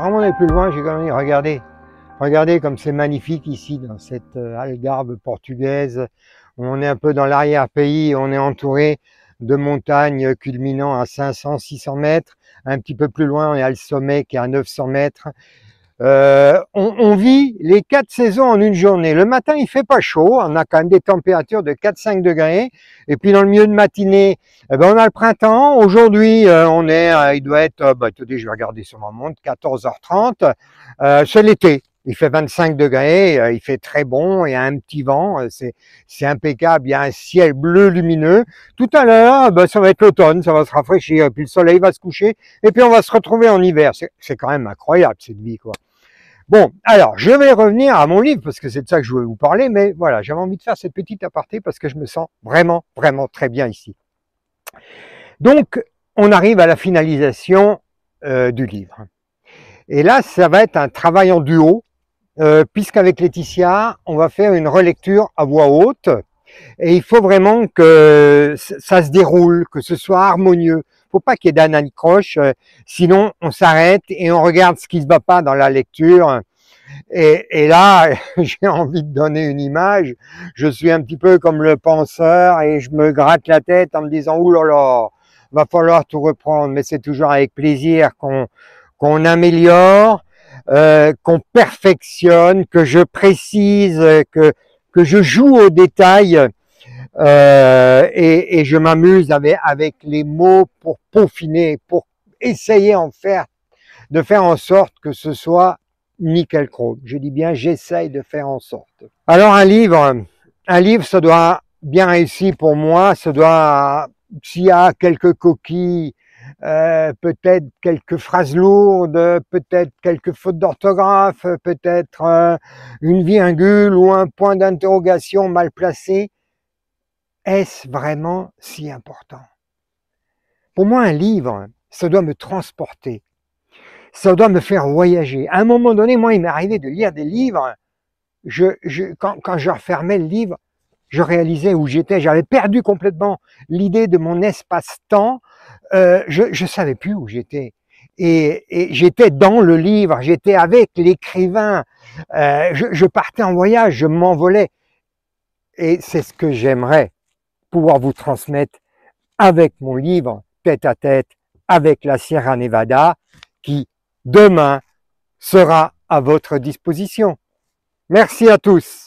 On est plus loin, j'ai quand même regardez, regardez comme c'est magnifique ici dans cette euh, Algarve portugaise. On est un peu dans l'arrière-pays, on est entouré de montagnes culminant à 500, 600 mètres. Un petit peu plus loin, on est à le sommet qui est à 900 mètres. Euh, on, vit les quatre saisons en une journée. Le matin, il fait pas chaud, on a quand même des températures de 4-5 degrés. Et puis dans le milieu de matinée, eh ben, on a le printemps. Aujourd'hui, euh, on est, euh, il doit être, bah, attendez, je vais regarder sur mon montre, 14h30. c'est l'été. Il fait 25 degrés, il fait très bon, il y a un petit vent, c'est impeccable, il y a un ciel bleu lumineux. Tout à l'heure, bah, ça va être l'automne, ça va se rafraîchir, puis le soleil va se coucher, et puis on va se retrouver en hiver. C'est quand même incroyable cette vie, quoi. Bon, alors, je vais revenir à mon livre, parce que c'est de ça que je voulais vous parler, mais voilà, j'avais envie de faire cette petite aparté, parce que je me sens vraiment, vraiment très bien ici. Donc, on arrive à la finalisation euh, du livre. Et là, ça va être un travail en duo, euh, puisqu'avec Laetitia, on va faire une relecture à voix haute, et il faut vraiment que ça se déroule, que ce soit harmonieux. Faut pas qu'il y ait croche, euh, sinon on s'arrête et on regarde ce qui se bat pas dans la lecture. Et, là, j'ai envie de donner une image. Je suis un petit peu comme le penseur et je me gratte la tête en me disant « Ouh là là, va falloir tout reprendre ». Mais c'est toujours avec plaisir qu'on qu'on améliore, euh, qu'on perfectionne, que je précise, euh, que que je joue au détail euh, et, je m'amuse avec, avec les mots pour peaufiner, pour essayer en faire, de faire en sorte que ce soit nickel chrome. Je dis bien, j'essaye de faire en sorte. Alors un livre, un livre, ça doit bien réussir pour moi, ça doit, s'il y a quelques coquilles, euh, peut-être quelques phrases lourdes, peut-être quelques fautes d'orthographe, peut-être euh, une virgule ou un point d'interrogation mal placé. Est-ce vraiment si important Pour moi, un livre, ça doit me transporter, ça doit me faire voyager. À un moment donné, moi, il m'est arrivé de lire des livres, je, je, quand, quand je refermais le livre, je réalisais où j'étais, j'avais perdu complètement l'idée de mon espace-temps, euh, je ne savais plus où j'étais. Et, j'étais dans le livre, j'étais avec l'écrivain, euh, je partais en voyage, je m'envolais. Et c'est ce que j'aimerais pouvoir vous transmettre avec mon livre, tête à tête, avec la Sierra Nevada, qui demain sera à votre disposition. Merci à tous.